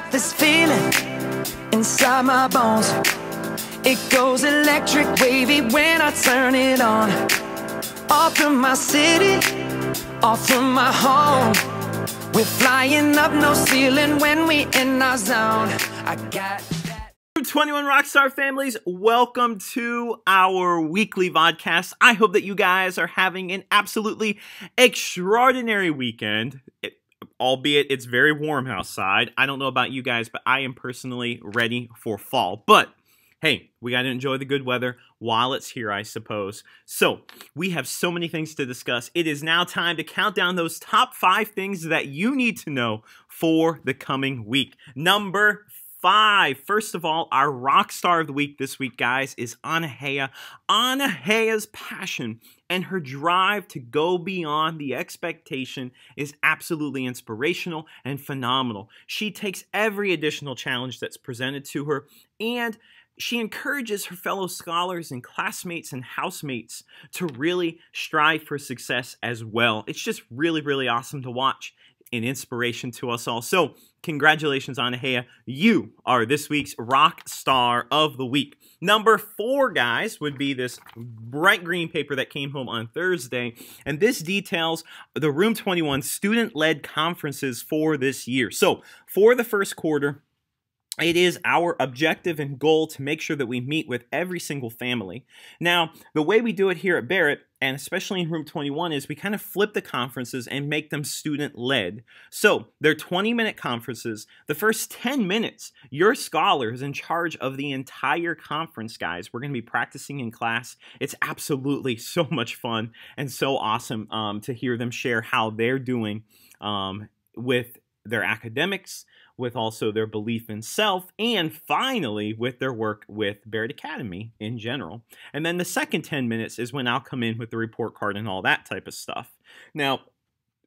got this feeling inside my bones. It goes electric wavy when I turn it on. Off from my city, off from my home. We're flying up no ceiling when we in our zone. I got. 21 Rockstar families, welcome to our weekly vodcast. I hope that you guys are having an absolutely extraordinary weekend albeit it's very warm outside. I don't know about you guys, but I am personally ready for fall. But hey, we got to enjoy the good weather while it's here, I suppose. So, we have so many things to discuss. It is now time to count down those top five things that you need to know for the coming week. Number five. First of all, our rock star of the week this week, guys, is Anahea. Anahea's passion and her drive to go beyond the expectation is absolutely inspirational and phenomenal. She takes every additional challenge that's presented to her and she encourages her fellow scholars and classmates and housemates to really strive for success as well. It's just really, really awesome to watch. An inspiration to us all. So, congratulations, Anahea. You are this week's Rock Star of the Week. Number four, guys, would be this bright green paper that came home on Thursday. And this details the Room 21 student led conferences for this year. So, for the first quarter, it is our objective and goal to make sure that we meet with every single family. Now, the way we do it here at Barrett, and especially in room 21, is we kind of flip the conferences and make them student led. So they're 20 minute conferences. The first 10 minutes, your scholar is in charge of the entire conference, guys. We're going to be practicing in class. It's absolutely so much fun and so awesome um, to hear them share how they're doing um, with their academics with also their belief in self, and finally with their work with Baird Academy in general. And then the second 10 minutes is when I'll come in with the report card and all that type of stuff. Now,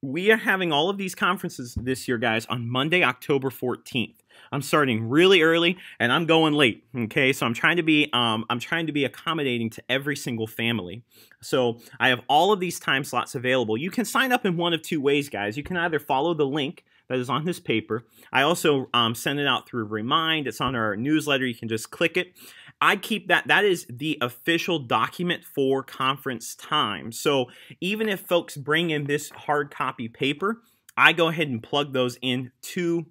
we are having all of these conferences this year, guys, on Monday, October 14th. I'm starting really early and I'm going late. Okay, so I'm trying to be um, I'm trying to be accommodating to every single family. So I have all of these time slots available. You can sign up in one of two ways, guys. You can either follow the link that is on this paper. I also um, send it out through Remind. It's on our newsletter. You can just click it. I keep that. That is the official document for conference time. So even if folks bring in this hard copy paper, I go ahead and plug those into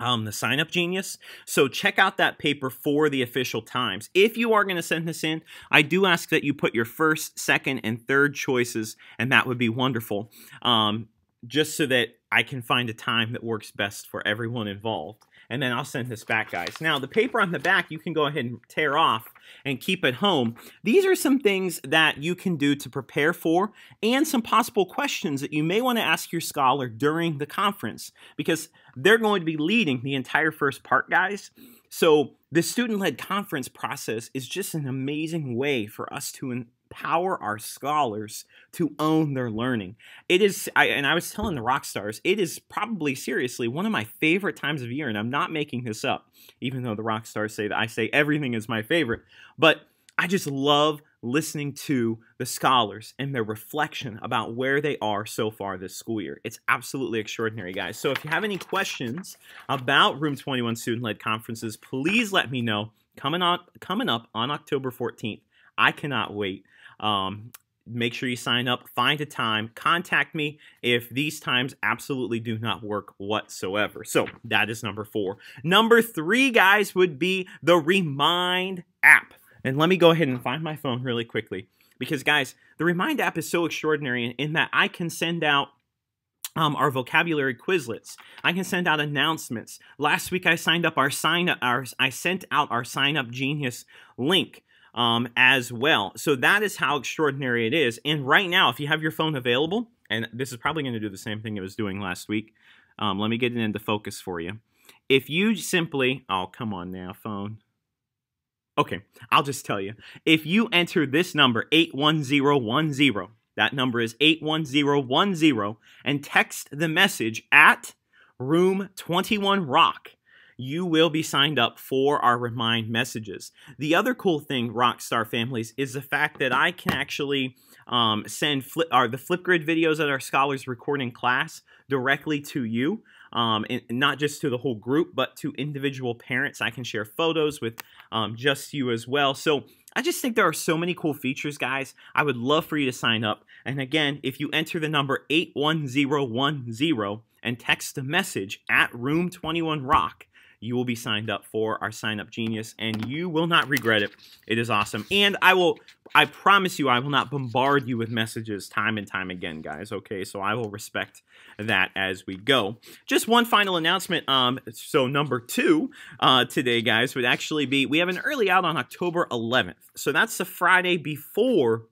um, the sign up genius. So check out that paper for the official times. If you are going to send this in, I do ask that you put your first, second, and third choices, and that would be wonderful. Um, just so that I can find a time that works best for everyone involved. And then I'll send this back, guys. Now, the paper on the back, you can go ahead and tear off and keep at home. These are some things that you can do to prepare for and some possible questions that you may want to ask your scholar during the conference because they're going to be leading the entire first part, guys. So the student-led conference process is just an amazing way for us to empower our scholars to own their learning. It is, I, and I was telling the rock stars, it is probably seriously one of my favorite times of year, and I'm not making this up, even though the rock stars say that I say everything is my favorite, but I just love listening to the scholars and their reflection about where they are so far this school year. It's absolutely extraordinary, guys. So if you have any questions about Room 21 student-led conferences, please let me know. Coming up, coming up on October 14th. I cannot wait. Um, make sure you sign up, find a time, contact me if these times absolutely do not work whatsoever. So that is number four. Number three, guys, would be the Remind app. And let me go ahead and find my phone really quickly because, guys, the Remind app is so extraordinary in that I can send out um, our vocabulary quizlets. I can send out announcements. Last week I signed up our sign up our I sent out our sign up genius link um, as well. So that is how extraordinary it is. And right now, if you have your phone available, and this is probably going to do the same thing it was doing last week. Um, let me get it into focus for you. If you simply, oh, come on now, phone. Okay, I'll just tell you. If you enter this number, 81010, that number is 81010, and text the message at room 21 rock you will be signed up for our remind messages. The other cool thing, Rockstar families, is the fact that I can actually um, send flip, or uh, the Flipgrid videos that our scholars record in class directly to you. Um, and not just to the whole group, but to individual parents. I can share photos with um, just you as well. So I just think there are so many cool features, guys. I would love for you to sign up. And again, if you enter the number 81010 and text the message at Room21Rock, you will be signed up for our Sign Up Genius, and you will not regret it. It is awesome. And I will, I promise you, I will not bombard you with messages time and time again, guys, okay? So I will respect that as we go. Just one final announcement. Um, so number two uh, today, guys, would actually be, we have an early out on October 11th. So that's the Friday before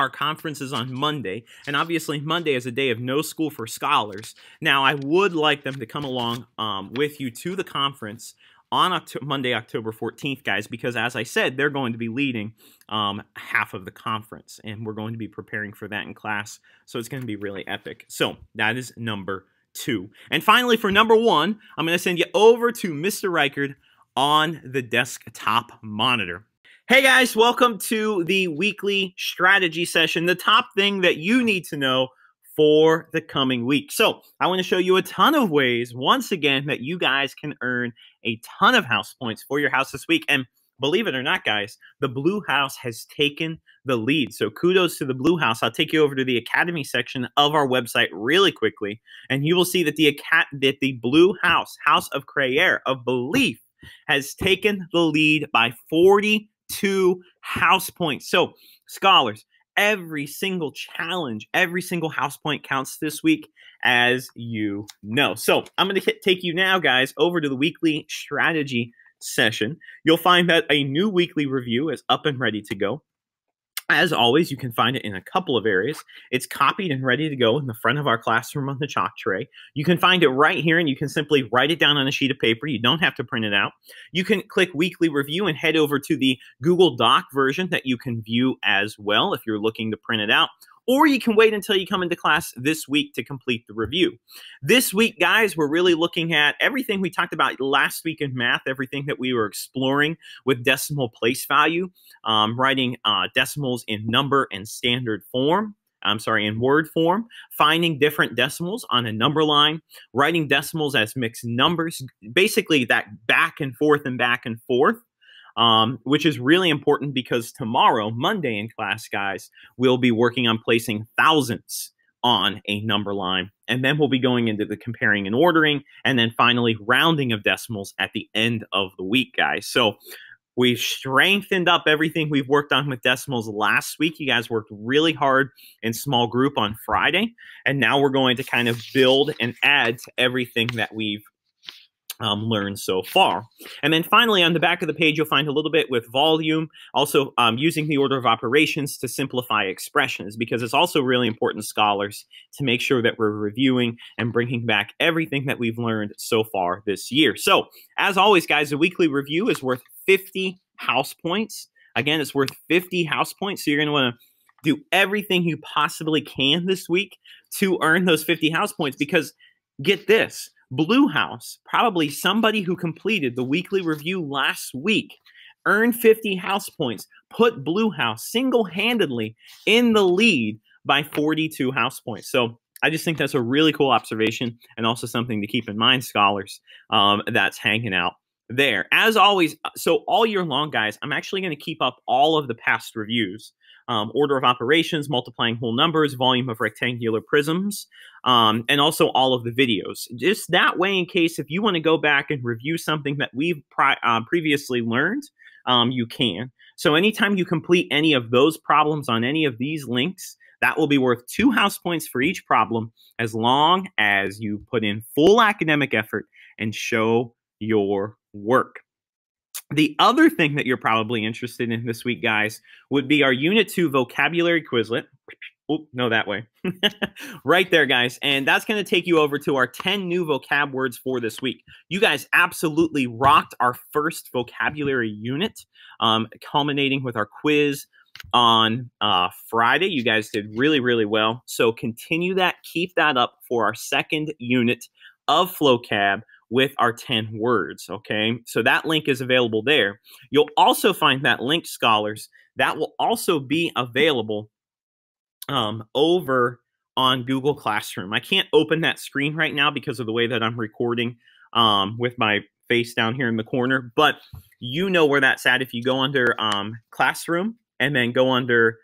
our conference is on Monday, and obviously Monday is a day of no school for scholars. Now, I would like them to come along um, with you to the conference on Oct Monday, October 14th, guys, because as I said, they're going to be leading um, half of the conference, and we're going to be preparing for that in class. So it's going to be really epic. So that is number two. And finally, for number one, I'm going to send you over to Mr. Reichard on the desktop monitor. Hey guys, welcome to the weekly strategy session, the top thing that you need to know for the coming week. So, I want to show you a ton of ways, once again, that you guys can earn a ton of house points for your house this week. And believe it or not, guys, the Blue House has taken the lead. So, kudos to the Blue House. I'll take you over to the Academy section of our website really quickly, and you will see that the, Acad- that the Blue House, House of Crayer, of Belief, has taken the lead by 40 two house points. So, scholars, every single challenge, every single house point counts this week, as you know. So, I'm going to take you now, guys, over to the weekly strategy session. You'll find that a new weekly review is up and ready to go. As always, you can find it in a couple of areas. It's copied and ready to go in the front of our classroom on the chalk tray. You can find it right here and you can simply write it down on a sheet of paper. You don't have to print it out. You can click weekly review and head over to the Google Doc version that you can view as well if you're looking to print it out or you can wait until you come into class this week to complete the review. This week, guys, we're really looking at everything we talked about last week in math, everything that we were exploring with decimal place value, um, writing uh, decimals in number and standard form. I'm sorry, in word form, finding different decimals on a number line, writing decimals as mixed numbers, basically that back and forth and back and forth um, which is really important because tomorrow, Monday in class, guys, we'll be working on placing thousands on a number line. And then we'll be going into the comparing and ordering, and then finally rounding of decimals at the end of the week, guys. So we've strengthened up everything we've worked on with decimals last week. You guys worked really hard in small group on Friday, and now we're going to kind of build and add to everything that we've um, learned so far. And then finally, on the back of the page, you'll find a little bit with volume, also um, using the order of operations to simplify expressions, because it's also really important, scholars, to make sure that we're reviewing and bringing back everything that we've learned so far this year. So, as always, guys, the weekly review is worth 50 house points. Again, it's worth 50 house points, so you're going to want to do everything you possibly can this week to earn those 50 house points because get this Blue House probably somebody who completed the weekly review last week, earned 50 house points, put Blue House single handedly in the lead by 42 house points. So I just think that's a really cool observation and also something to keep in mind, scholars, um, that's hanging out there. As always, uh, so all year long, guys, I'm actually going to keep up all of the past reviews. Um, order of operations, multiplying whole numbers, volume of rectangular prisms, um, and also all of the videos. Just that way, in case if you want to go back and review something that we've pri- uh, previously learned, um, you can. So anytime you complete any of those problems on any of these links, that will be worth two house points for each problem as long as you put in full academic effort and show your work. The other thing that you're probably interested in this week, guys, would be our Unit 2 vocabulary quizlet no, that way. right there, guys. And that's going to take you over to our 10 new vocab words for this week. You guys absolutely rocked our first vocabulary unit, um, culminating with our quiz on uh, Friday. You guys did really, really well. So continue that. Keep that up for our second unit of FlowCab with our 10 words, okay? So that link is available there. You'll also find that link, scholars. That will also be available um, over on Google Classroom. I can't open that screen right now because of the way that I'm recording um, with my face down here in the corner, but you know where that's at if you go under um, Classroom and then go under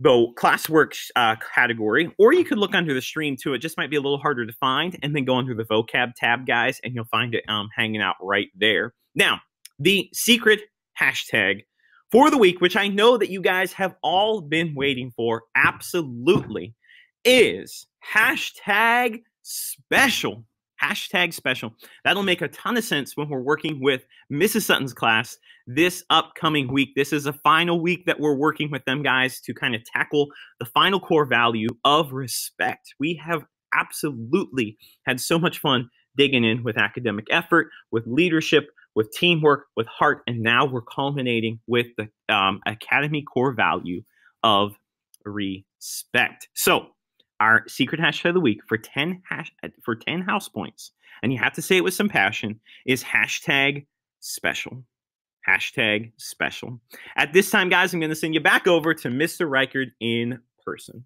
the classwork uh, category, or you could look under the stream too. It just might be a little harder to find, and then go under the vocab tab, guys, and you'll find it um, hanging out right there. Now, the secret hashtag for the week, which I know that you guys have all been waiting for, absolutely, is hashtag special. Hashtag special. That'll make a ton of sense when we're working with Mrs. Sutton's class this upcoming week. This is a final week that we're working with them guys to kind of tackle the final core value of respect. We have absolutely had so much fun digging in with academic effort, with leadership, with teamwork, with heart, and now we're culminating with the um, Academy core value of respect. So our secret hashtag of the week for 10 hash for 10 house points, and you have to say it with some passion, is hashtag special. Hashtag special. At this time, guys, I'm going to send you back over to Mr. Reichard in person.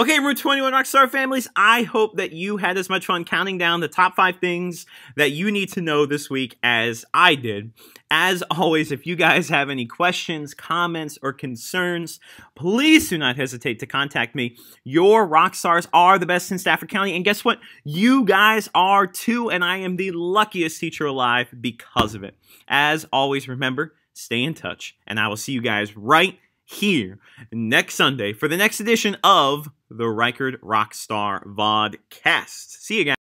Okay, Room 21 Rockstar families, I hope that you had as much fun counting down the top five things that you need to know this week as I did. As always, if you guys have any questions, comments, or concerns, please do not hesitate to contact me. Your Rockstars are the best in Stafford County, and guess what? You guys are too, and I am the luckiest teacher alive because of it. As always, remember, stay in touch, and I will see you guys right here next Sunday for the next edition of the Reichard Rockstar Vodcast. See you again.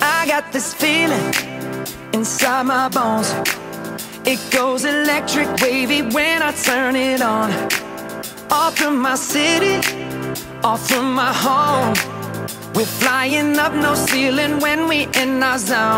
I got this feeling inside my bones. It goes electric wavy when I turn it on. Off from my city, off from my home. We're flying up no ceiling when we in our zone